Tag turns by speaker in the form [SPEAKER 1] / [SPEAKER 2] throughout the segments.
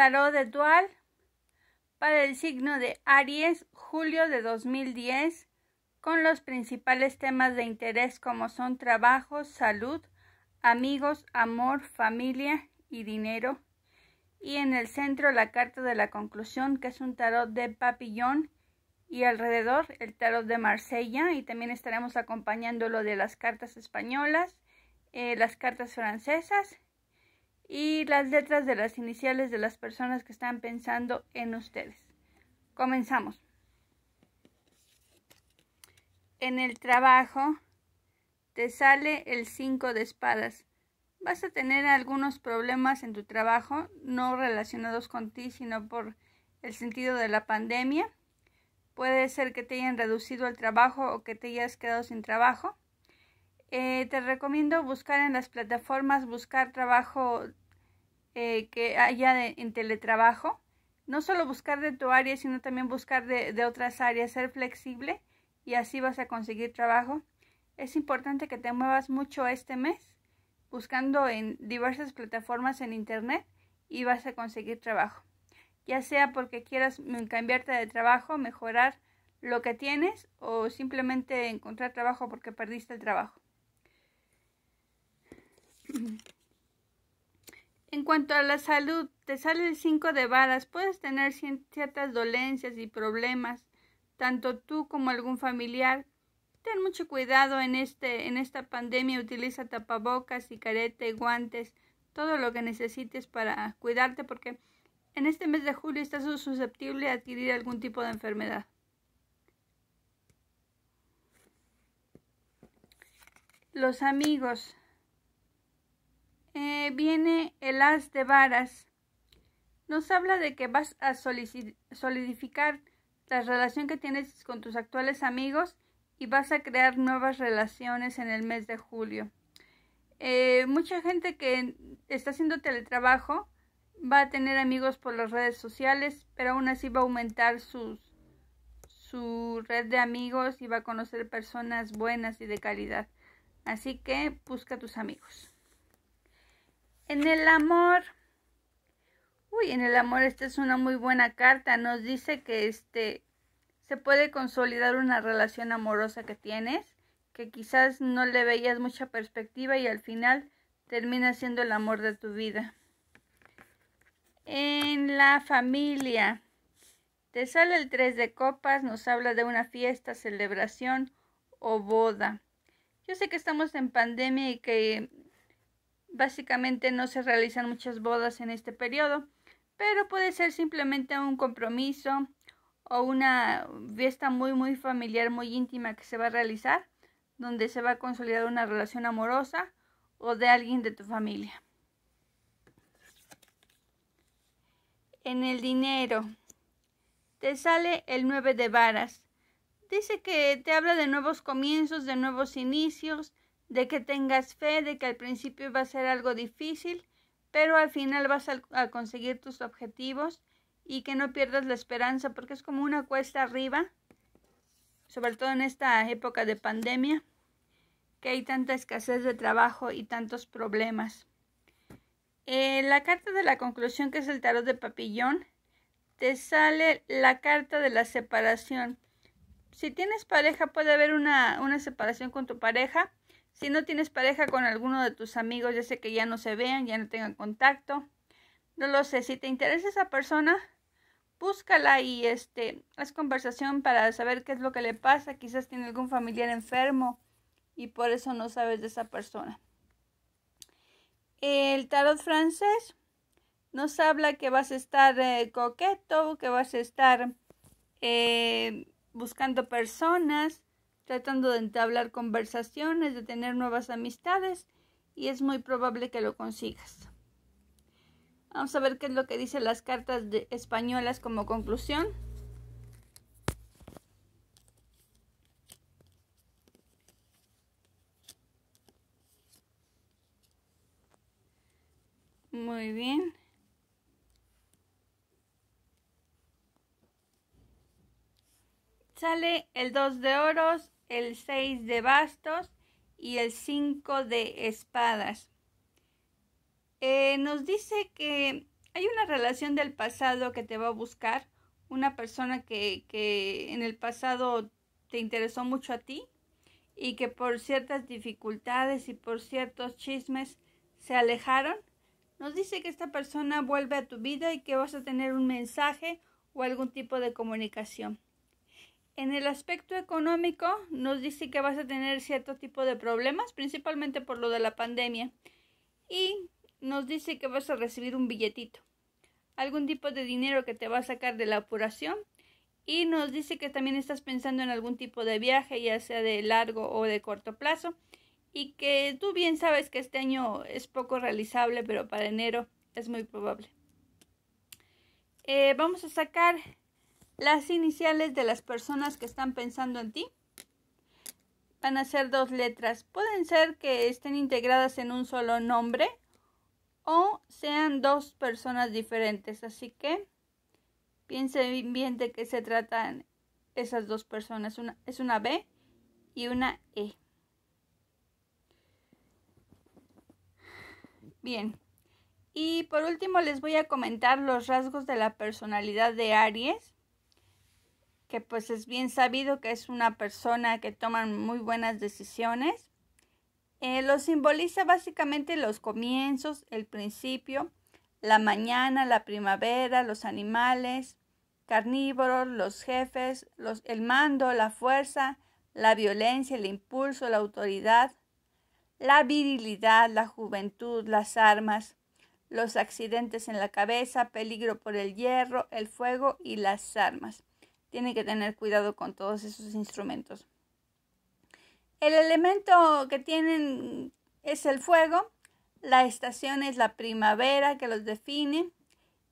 [SPEAKER 1] Tarot de Dual para el signo de Aries, julio de 2010, con los principales temas de interés como son trabajo, salud, amigos, amor, familia y dinero. Y en el centro la carta de la conclusión, que es un tarot de papillón, y alrededor el tarot de Marsella, y también estaremos acompañándolo de las cartas españolas, eh, las cartas francesas y las letras de las iniciales de las personas que están pensando en ustedes. Comenzamos. En el trabajo te sale el 5 de espadas. Vas a tener algunos problemas en tu trabajo, no relacionados con ti, sino por el sentido de la pandemia. Puede ser que te hayan reducido el trabajo o que te hayas quedado sin trabajo. Eh, te recomiendo buscar en las plataformas, buscar trabajo eh, que haya en teletrabajo. No solo buscar de tu área, sino también buscar de, de otras áreas, ser flexible y así vas a conseguir trabajo. Es importante que te muevas mucho este mes buscando en diversas plataformas en Internet y vas a conseguir trabajo. Ya sea porque quieras cambiarte de trabajo, mejorar lo que tienes o simplemente encontrar trabajo porque perdiste el trabajo. En cuanto a la salud, te sale el 5 de varas. Puedes tener ciertas dolencias y problemas, tanto tú como algún familiar. Ten mucho cuidado en, este, en esta pandemia. Utiliza tapabocas y guantes, todo lo que necesites para cuidarte, porque en este mes de julio estás susceptible a adquirir algún tipo de enfermedad. Los amigos. Eh, viene el as de varas. Nos habla de que vas a solidificar la relación que tienes con tus actuales amigos y vas a crear nuevas relaciones en el mes de julio. Eh, mucha gente que está haciendo teletrabajo va a tener amigos por las redes sociales, pero aún así va a aumentar sus, su red de amigos y va a conocer personas buenas y de calidad. Así que busca tus amigos. En el amor. Uy, en el amor esta es una muy buena carta. Nos dice que este se puede consolidar una relación amorosa que tienes, que quizás no le veías mucha perspectiva y al final termina siendo el amor de tu vida. En la familia. Te sale el 3 de copas, nos habla de una fiesta, celebración o boda. Yo sé que estamos en pandemia y que Básicamente no se realizan muchas bodas en este periodo, pero puede ser simplemente un compromiso o una fiesta muy muy familiar, muy íntima que se va a realizar, donde se va a consolidar una relación amorosa o de alguien de tu familia. En el dinero. Te sale el 9 de varas. Dice que te habla de nuevos comienzos, de nuevos inicios, de que tengas fe, de que al principio va a ser algo difícil, pero al final vas a, conseguir tus objetivos y que no pierdas la esperanza porque es como una cuesta arriba, sobre todo en esta época de pandemia, que hay tanta escasez de trabajo y tantos problemas. Eh, la carta de la conclusión, que es el tarot de papillón, te sale la carta de la separación. Si tienes pareja, puede haber una, una separación con tu pareja, si no tienes pareja con alguno de tus amigos, ya sé que ya no se vean, ya no tengan contacto. No lo sé, si te interesa esa persona, búscala y este, haz conversación para saber qué es lo que le pasa. Quizás tiene algún familiar enfermo y por eso no sabes de esa persona. El tarot francés nos habla que vas a estar eh, coqueto, que vas a estar eh, buscando personas, tratando de entablar conversaciones, de tener nuevas amistades y es muy probable que lo consigas. Vamos a ver qué es lo que dicen las cartas de españolas como conclusión. Muy bien. Sale el 2 de oros, el seis de bastos y el cinco de espadas. Eh, nos dice que hay una relación del pasado que te va a buscar, una persona que en el pasado te interesó mucho a ti y que por ciertas dificultades y por ciertos chismes se alejaron, nos dice que esta persona vuelve a tu vida y que vas a tener un mensaje o algún tipo de comunicación. En el aspecto económico nos dice que vas a tener cierto tipo de problemas, principalmente por lo de la pandemia. Y nos dice que vas a recibir un billetito, algún tipo de dinero que te va a sacar de la apuración. Y nos dice que también estás pensando en algún tipo de viaje, ya sea de largo o de corto plazo. Y que tú bien sabes que este año es poco realizable, pero para enero es muy probable. Eh, vamos a sacar las iniciales de las personas que están pensando en ti van a ser dos letras. Pueden ser que estén integradas en un solo nombre o sean dos personas diferentes. Así que piensen bien de qué se tratan esas dos personas. Una, es una B y una E. Bien. Y por último les voy a comentar los rasgos de la personalidad de Aries que pues es bien sabido que es una persona que toma muy buenas decisiones. Eh, lo simboliza básicamente los comienzos, el principio, la mañana, la primavera, los animales, carnívoros, los jefes, el mando, la fuerza, la violencia, el impulso, la autoridad, la virilidad, la juventud, las armas, los accidentes en la cabeza, peligro por el hierro, el fuego y las armas tienen que tener cuidado con todos esos instrumentos. El elemento que tienen es el fuego, la estación es la primavera que los define,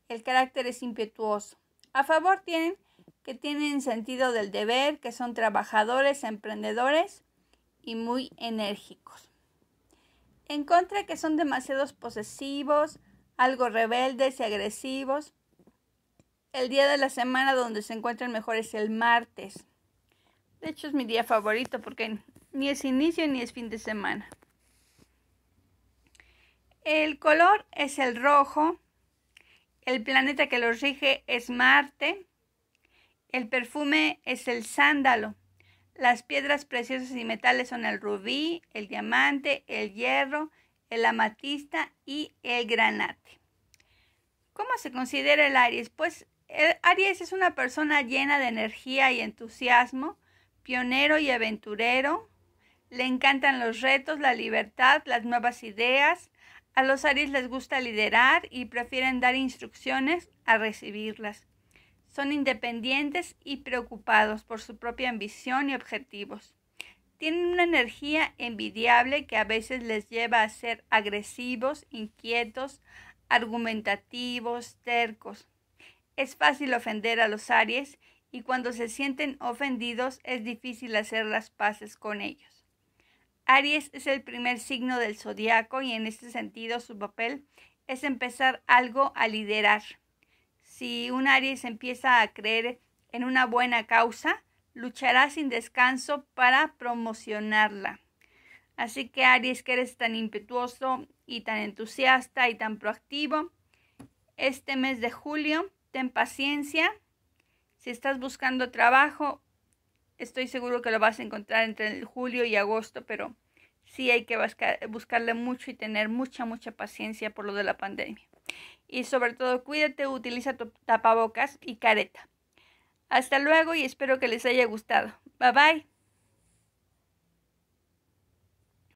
[SPEAKER 1] el carácter es impetuoso. A favor tienen que tienen sentido del deber, que son trabajadores, emprendedores y muy enérgicos. En contra que son demasiados posesivos, algo rebeldes y agresivos, el día de la semana donde se encuentran mejor es el martes. De hecho es mi día favorito porque ni es inicio ni es fin de semana. El color es el rojo. El planeta que los rige es Marte. El perfume es el sándalo. Las piedras preciosas y metales son el rubí, el diamante, el hierro, el amatista y el granate. ¿Cómo se considera el Aries? Pues eh, Aries es una persona llena de energía y entusiasmo, pionero y aventurero. Le encantan los retos, la libertad, las nuevas ideas. A los Aries les gusta liderar y prefieren dar instrucciones a recibirlas. Son independientes y preocupados por su propia ambición y objetivos. Tienen una energía envidiable que a veces les lleva a ser agresivos, inquietos, argumentativos, tercos es fácil ofender a los Aries y cuando se sienten ofendidos es difícil hacer las paces con ellos. Aries es el primer signo del zodiaco y en este sentido su papel es empezar algo a liderar. Si un Aries empieza a creer en una buena causa, luchará sin descanso para promocionarla. Así que Aries, que eres tan impetuoso y tan entusiasta y tan proactivo, este mes de julio en paciencia. Si estás buscando trabajo, estoy seguro que lo vas a encontrar entre julio y agosto, pero sí hay que buscarle mucho y tener mucha, mucha paciencia por lo de la pandemia. Y sobre todo, cuídate, utiliza tu tapabocas y careta. Hasta luego y espero que les haya gustado. Bye bye.